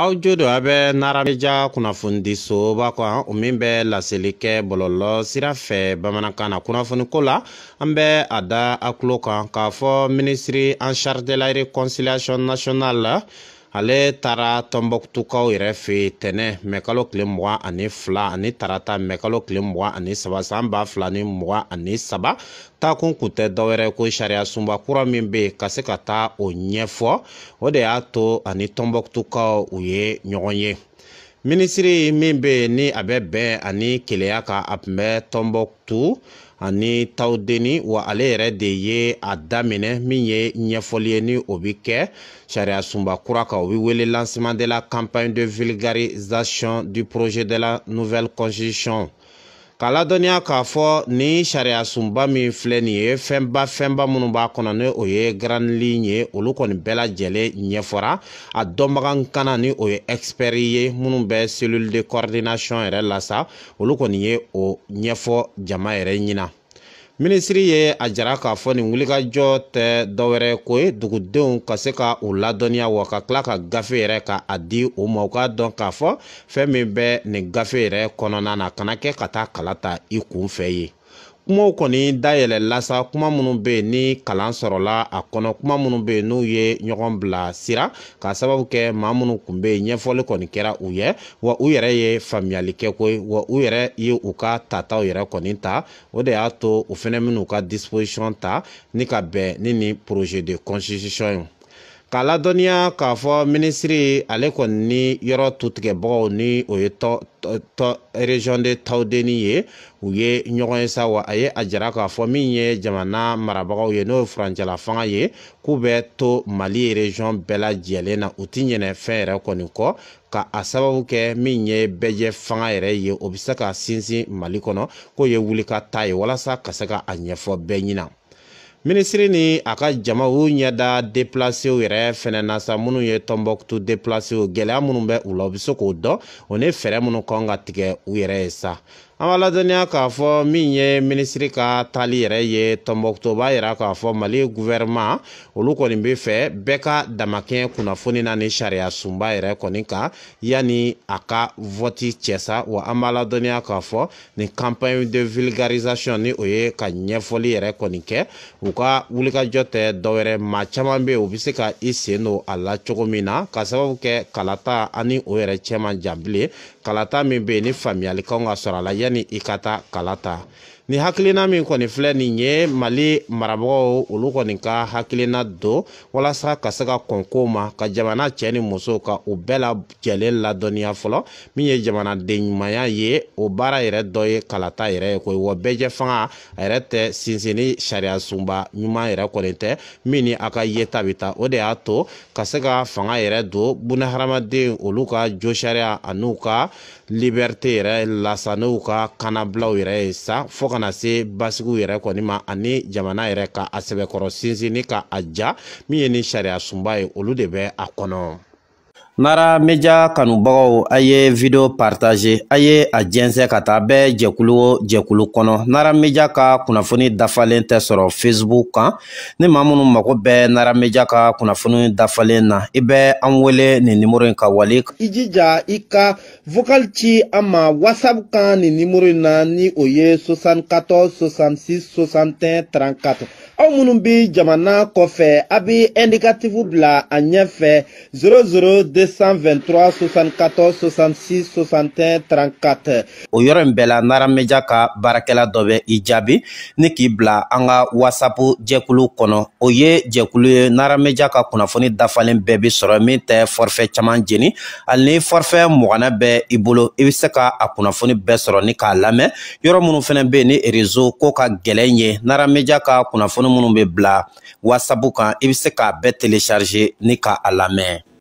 aw jo don a bɛ narameja kunnafonidisoba kan o min bɛ laseli kɛ bɔlɔlɔ sira fɛ bamanankan na kunnafoniko la an bɛ a da a tulo kan k'a fɔ minisiri en charge de la réconciliation nationale ale taara tɔnbɔkutukaw yɛrɛ fɛ yen tɛnɛ mɛkalo tile mugan ani fila ani tarata mɛkalo tile mugan ani saba san ba fila ni mugan ani saba taakun kun tɛ dɔwɛrɛ ko sariya sunba kura min bɛ yen ka se ka taa o ɲɛfɔ o de y'a to ani tɔnbɔkutukaw u ye ɲɔgɔn ye minisiri min bɛ yen ni a bɛ bɛn ani keleya kan a tun bɛ tɔnbɔkutu ani tawdeni wa ale yɛrɛ de ye a daminɛ min ye ɲɛfɔli ye ni o bi kɛ sariya sunba kura ka o bi wele lancement de la campagne de vulgarisation du projet de la nouvelle constitution k'a ladɔnniya k'a fɔ ni sariya sunba min filɛ nin ye fɛnba fɛnba minnu b'a kɔnɔ ni o ye grand ligne ye olu kɔni bɛɛ lajɛlen ɲɛfɔra a dɔnbaga kana ni o ye expert ye minnu bɛ cellule de coordination yɛrɛ lasa olu kɔni ye o ɲɛfɔ jama yɛrɛ ɲina minisiri ye a jara k'a fɔ nin wulikajɔ tɛ dɔwɛrɛ ko ye dugudenw ka se ka u ladɔnniya wa ka tila ka gafe yɛrɛ ka di u ma u k'a dɔn k'a fɔ fɛn min bɛ nin gafe yɛrɛ kɔnɔna na kana kɛ ka taa kala ta i kun fɛ ye kumaw kɔni dayɛlɛ lasa kuma minnu bɛ yen ni kalan sɔrɔla a kɔnɔ kuma minnu bɛ yen n'u ye ɲɔgɔn bila sira k'a sababu kɛ maa minnu tun bɛ yen ɲɛfɔli kɔni kɛra u ye wa u yɛrɛ ye faamuyali kɛ ko wa u yɛrɛ ye u ka tataw yɛrɛ kɔni ta o de y'a to u fana minnu ka disposition ta ni ka bɛn ni nin projet de constitution ye k'a ladɔnniya k'a fɔ minisiri ale kɔni ni yɔrɔ tutigɛbagaw ni o ye région de tawdeni ye u ye ɲɔgɔn ye sa wa a ye a jira k'a fɔ min ye jamana marabagaw ye n'o ye furancɛla fanga ye k'u bɛ to mali région bɛɛ lajɛlen na u ti ɲinɛ fɛn yɛrɛ kɔni kɔ ka a sababu kɛ min ye bɛɛjɛ fanga yɛrɛ ye o bɛ se ka sinsin mali kɔnɔ k'o ye wuli ka taa ye walasa ka se ka a ɲɛfɔ bɛɛ ɲɛna minisiri ni a ka jama u ɲɛda deplasew yɛrɛ fɛnɛ na sa minnu ye tɔnbɔkutu deplasew gwɛlɛya minnu bɛ u la u be se k'o dɔn o ni fɛɛrɛ minnu kɔn ka tigɛ u yɛrɛ ye sa an b'a ladɔnniya k'a fɔ min ye minisiri ka taali yɛrɛ ye tɔnbɔkutu b'a yira k'a fɔ mali guwɛrɛma olu kɔni bɛ fɛ bɛɛ ka damakɛɲɛ kunnafoni na ni sariya sunba yɛrɛ kɔni kan yanni a ka vɔti cɛsa wa an b'a ladɔnniya k'a fɔ ni campagne de vulgarisation ni o ye ka ɲɛfɔli yɛrɛ kɔni kɛ u ka wulikajɔ tɛ dɔwɛrɛ maa caman bɛ yen u bɛ se ka i sen don a la cogo min na ka sababu kɛ kalata ani o yɛrɛ cɛ man jan bilen kalata min bɛ yen ni faamuyali kan ka sɔrɔ a la yanni ni kalata. Kalata ni hakilina min kɔni filɛ nin ye mali marabagaw olu kɔni ka hakilina don walasa ka se ka kɔn ko ma ka jamana cɛ ni musow ka u bɛɛ lajɛlen ladɔnniya fɔlɔ min ye jamanaden ɲumanya ye o baara yɛrɛ dɔ ye kalata yɛrɛ ye koyi wa bɛɛjɛ fanga a yɛrɛ tɛ sinsin ni sariya sunba ɲuman yɛrɛ kɔni tɛ min ni a ka yeta bi ta o de y'a to ka se ka fanga yɛrɛ don bunahadamaden olu ka jo sariya an'u ka liberite yɛrɛ lasa n'u ka kannabilaw yɛrɛ ye sa fɔ kana se basigiw yɛrɛ kɔni ma ani jamana yɛrɛ ka a sɛbɛkɔrɔ sinsin ni ka a ja min ye ni sariya sunba ye olu de bɛ a kɔnɔ mara media kanubagaw a ye video partage a ye a jɛnsɛ ka taa bɛɛ jɛkulu o jɛkulu kɔnɔ nara media ka kunnafoni dafalen tɛ sɔrɔ facebook kan ni ma minnu mago bɛɛ nara media ka kunnafoni dafalen na i bɛ an wele nin nimoro yi ka wali i jija i ka vokal ci an ma whatsapp kan nin nimoro na ni o ye 64 66 61 34 aw minnu be jamana kɔfɛ a be indikatifu bila a ɲɛfɛ 00 223 o yɔrɔ in bɛɛ la narameja ka baarakɛla dɔ bɛ i jaabi ni k'i bila an ka wasapu jɛkulu kɔnɔ o ye jɛkulu ye narameja ka kunnafoni dafalen bɛɛ be sɔrɔ min tɛ forfɛ caman jeni hali ni forfɛ mɔgɔna bɛ i bolo i be se ka a kunnafoni bɛɛ sɔrɔ ni k'a lamɛn yɔrɔ minnu fɛnɛ be ni rezo ko ka gwɛlɛn ye narameja ka kunnafoni minnu be bila wasapu kan i be se k'a bɛɛ telecharge ni ka a lamɛn